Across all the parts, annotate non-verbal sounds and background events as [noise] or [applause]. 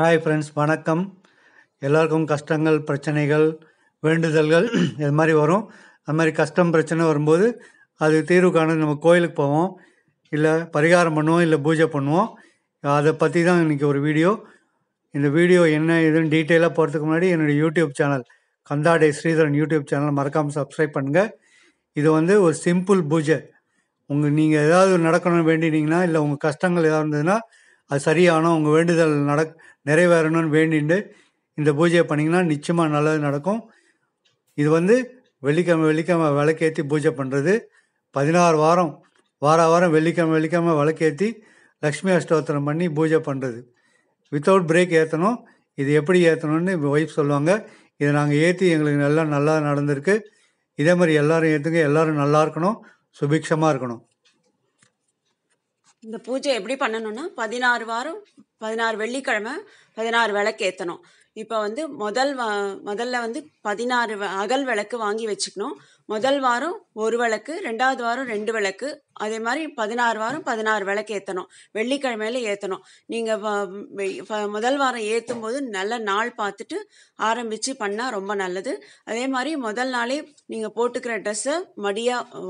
hi friends வணக்கம் எல்லாருக்கும் கஷ்டங்கள் பிரச்சனைகள் வேண்டுதல்கள் [clears throat] இது மாதிரி வரும் அது மாதிரி கஷ்டம் பிரச்சனை வரும்போது அது தீர்வு காண நம்ம கோயிலுக்கு போவோம் இல்லை பரிகாரம் பண்ணுவோம் இல்லை பூஜை பண்ணுவோம் அதை பற்றி தான் இன்றைக்கி ஒரு வீடியோ இந்த வீடியோ என்ன இதுன்னு டீட்டெயிலாக போகிறதுக்கு முன்னாடி என்னுடைய YouTube channel Kandadai Sridharan YouTube channel மறக்காமல் சப்ஸ்கிரைப் பண்ணுங்கள் இது வந்து ஒரு சிம்பிள் பூஜை உங்கள் நீங்கள் ஏதாவது நடக்கணும்னு வேண்டினீங்கன்னா இல்லை உங்கள் கஷ்டங்கள் ஏதாவது இருந்ததுன்னா அது சரியான உங்கள் வேண்டுதல் நட நிறைவேறணும்னு வேண்டிட்டு இந்த பூஜையை பண்ணிங்கன்னா நிச்சயமாக நல்லது நடக்கும் இது வந்து வெள்ளிக்கிழமை வெள்ளிக்கிழமை விளக்கேற்றி பூஜை பண்ணுறது பதினாறு வாரம் வார வாரம் வெள்ளிக்கிழமை வெள்ளிக்கிழமை விளக்கேற்றி லக்ஷ்மி அஷ்டோத்திரம் பண்ணி பூஜை பண்ணுறது வித்தவுட் பிரேக் ஏற்றணும் இது எப்படி ஏற்றணும்னு ஒய்ஃப் சொல்லுவாங்க இதை நாங்கள் ஏற்றி எங்களுக்கு நல்லா நல்லா நடந்திருக்கு இதே மாதிரி எல்லோரும் ஏற்றுங்க எல்லோரும் நல்லா இருக்கணும் சுபிக்ஷமாக இருக்கணும் இந்த பூஜை எப்படி பண்ணணும்னா பதினாறு வாரம் பதினாறு வெள்ளிக்கிழமை பதினாறு விளக்கு ஏற்றணும் இப்போ வந்து முதல் வா முதல்ல வந்து பதினாறு அகல் விளக்கு வாங்கி வச்சுக்கணும் முதல் வாரம் ஒரு விளக்கு ரெண்டாவது வாரம் ரெண்டு விளக்கு அதே மாதிரி பதினாறு வாரம் பதினாறு விளக்கு ஏற்றணும் வெள்ளிக்கிழமையில ஏற்றணும் நீங்கள் முதல் வாரம் ஏற்றும் போது நல்ல நாள் பார்த்துட்டு ஆரம்பித்து பண்ணால் ரொம்ப நல்லது அதே மாதிரி முதல் நாளே நீங்கள் போட்டுக்கிற ட்ரெஸ்ஸை மடியாக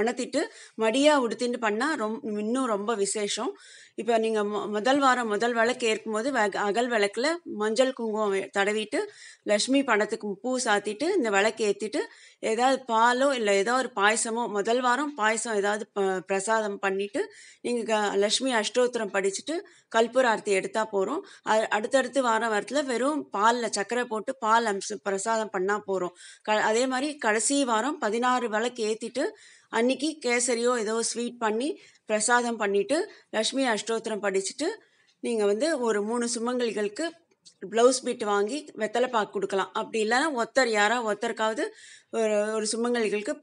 உணர்த்திட்டு மடியாக உடுத்தின்னு பண்ணால் ரொம் இன்னும் ரொம்ப விசேஷம் இப்போ நீங்கள் முதல் வாரம் முதல் விளக்கு ஏற்கும் போது அகல் விளக்கில் மஞ்சள் குங்குமம் தடவிட்டு லக்ஷ்மி பணத்துக்கு பூ சாத்திட்டு இந்த விளக்கு ஏற்றிட்டு ஏதாவது பாலோ இல்லை ஏதோ ஒரு பாயசமோ முதல் வாரம் பாயசம் ஏதாவது பிரசாதம் பண்ணிவிட்டு நீங்கள் க லக்ஷ்மி அஷ்டோத்திரம் படிச்சுட்டு கல்பூர் ஆர்த்தி எடுத்தால் போகிறோம் அது அடுத்தடுத்து வாரம் வாரத்தில் வெறும் பாலில் சர்க்கரை போட்டு பால் அம்சம் பிரசாதம் பண்ணால் போகிறோம் க அதே மாதிரி கடைசி வாரம் பதினாறு விளக்கு ஏற்றிட்டு அன்னைக்கு கேசரியோ ஏதோ ஸ்வீட் பண்ணி பிரசாதம் பண்ணிவிட்டு லக்ஷ்மி அஷ்டோத்திரம் படிச்சுட்டு நீங்கள் வந்து ஒரு மூணு சுமங்கலிகளுக்கு ப்ளவுஸ் பீட் வாங்கி வெத்தலை பாக்கு கொடுக்கலாம் அப்படி இல்லைன்னா ஒருத்தர் யாரா ஒருத்தருக்காவது ஒரு ஒரு சுமங்கலிகளுக்கு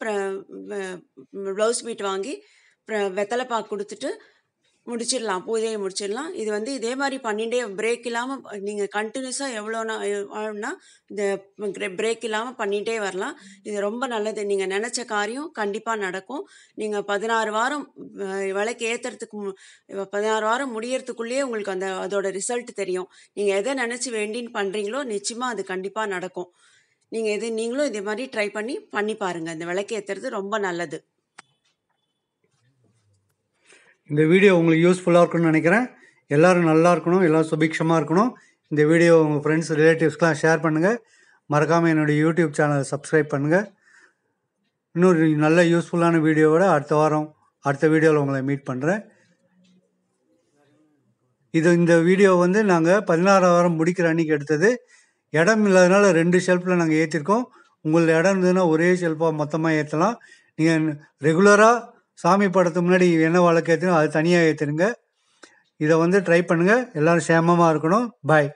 ப்ளவுஸ் பீட் வாங்கி வெத்தலை பாக்கு கொடுத்துட்டு முடிச்சிடலாம் பூஜையை முடிச்சிடலாம் இது வந்து இதே மாதிரி பண்ணிகிட்டே பிரேக் இல்லாமல் நீங்கள் கண்டினியூஸாக எவ்வளோனா எவ்வளோனா இந்த பிரேக் இல்லாமல் பண்ணிகிட்டே வரலாம் இது ரொம்ப நல்லது நீங்கள் நினச்ச காரியம் கண்டிப்பாக நடக்கும் நீங்கள் பதினாறு வாரம் விலைக்கு ஏற்றுறதுக்கு பதினாறு வாரம் முடியறதுக்குள்ளேயே உங்களுக்கு அந்த அதோட ரிசல்ட் தெரியும் நீங்கள் எதை நினச்சி வேண்டின்னு பண்ணுறீங்களோ நிச்சயமாக அது கண்டிப்பாக நடக்கும் நீங்கள் இது நீங்களும் இதே மாதிரி ட்ரை பண்ணி பண்ணி பாருங்கள் இந்த விளக்கு ஏற்றுறது ரொம்ப நல்லது இந்த வீடியோ உங்களுக்கு யூஸ்ஃபுல்லாக இருக்கும்னு நினைக்கிறேன் எல்லோரும் நல்லா இருக்கணும் எல்லோரும் சுபிக்ஷமாக இருக்கணும் இந்த வீடியோ உங்கள் ஃப்ரெண்ட்ஸ் ரிலேட்டிவ்ஸ்க்கெலாம் ஷேர் பண்ணுங்கள் மறக்காமல் என்னுடைய யூடியூப் சேனலை சப்ஸ்கிரைப் பண்ணுங்கள் இன்னொரு நல்ல யூஸ்ஃபுல்லான வீடியோவோட அடுத்த வாரம் அடுத்த வீடியோவில் உங்களை மீட் பண்ணுறேன் இது இந்த வீடியோ வந்து நாங்கள் பதினாறு வாரம் முடிக்கிற அன்றைக்கி எடுத்தது இடம் இல்லாதனால ரெண்டு ஷெல்ஃபில் நாங்கள் ஏற்றிருக்கோம் உங்களோட இடம் இருந்ததுன்னா ஒரே ஷெல்ஃபாக மொத்தமாக ஏற்றலாம் நீங்கள் ரெகுலராக சாமி படத்துக்கு முன்னாடி என்ன வழக்கு ஏற்றினோ அது தனியாக ஏற்றிடுங்க இதை வந்து ட்ரை பண்ணுங்கள் எல்லோரும் சேமமாக இருக்கணும் பாய்